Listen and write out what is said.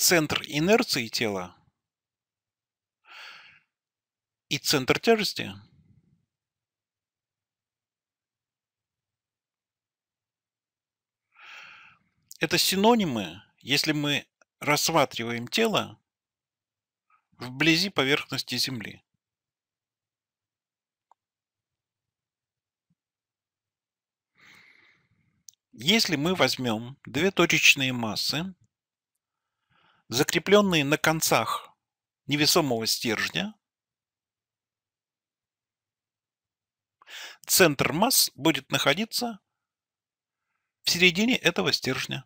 центр инерции тела и центр тяжести. Это синонимы, если мы рассматриваем тело вблизи поверхности Земли. Если мы возьмем две точечные массы, закрепленные на концах невесомого стержня, центр масс будет находиться в середине этого стержня.